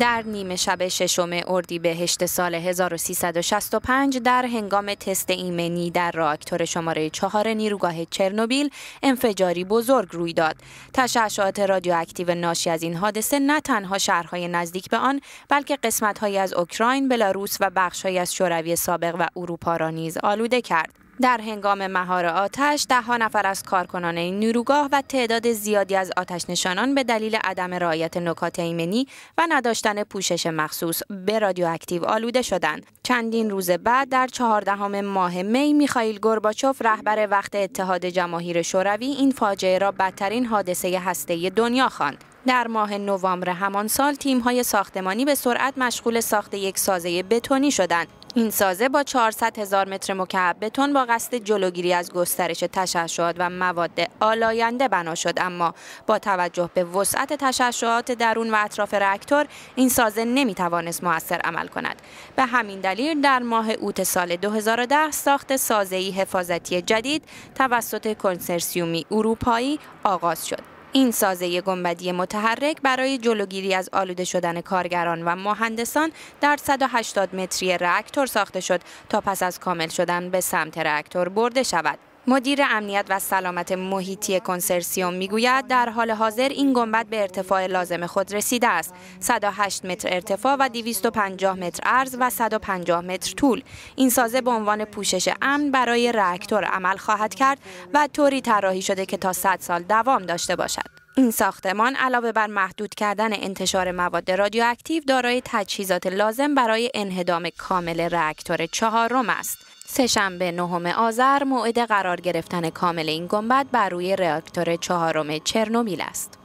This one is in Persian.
در نیمه شب ششم اردیبهشت سال 1365 در هنگام تست ایمنی در راکتور شماره چهار نیروگاه چرنوبیل انفجاری بزرگ روی داد. تشعشعات رادیواکتیو ناشی از این حادثه نه تنها شهرهای نزدیک به آن بلکه قسمتهایی از اوکراین، بلاروس و بخشهایی از شوروی سابق و اروپا را نیز آلوده کرد. در هنگام مهار آتش ده نفر از کارکنان این نیروگاه و تعداد زیادی از آتش نشانان به دلیل عدم رعایت نکات ایمنی و نداشتن پوشش مخصوص به رادیواکتیو آلوده شدند. چندین روز بعد در چهاردهم ماه می میخائیل گرباچوف رهبر وقت اتحاد جماهیر شوروی این فاجعه را بدترین حادثه هسته‌ای دنیا خواند. در ماه نوامبر همان سال تیم‌های ساختمانی به سرعت مشغول ساخت یک سازه بتونی شدند این سازه با 400 هزار متر مکعب بتون با قصد جلوگیری از گسترش تشعشعات و مواد آلاینده بنا شد اما با توجه به وسعت تشعشعات درون و اطراف راکتور این سازه نمیتوانست موثر عمل کند به همین دلیل در ماه اوت سال 2010 ساخت سازه‌ای حفاظتی جدید توسط کنسرسیومی اروپایی آغاز شد این سازه گنبدی متحرک برای جلوگیری از آلوده شدن کارگران و مهندسان در 180 متری راکتور ساخته شد تا پس از کامل شدن به سمت راکتور برده شود. مدیر امنیت و سلامت محیطی کنسرسیوم میگوید در حال حاضر این گنبد به ارتفاع لازم خود رسیده است 108 متر ارتفاع و 250 متر عرض و 150 متر طول این سازه به عنوان پوشش امن برای راکتور عمل خواهد کرد و طوری طراحی شده که تا 100 سال دوام داشته باشد این ساختمان علاوه بر محدود کردن انتشار مواد رادیواکتیو دارای تجهیزات لازم برای انهدام کامل راکتور چهارم است. سهشنبه نهم آذر موعد قرار گرفتن کامل این گنبد بر روی راکتور چهارم چرنوبیل است.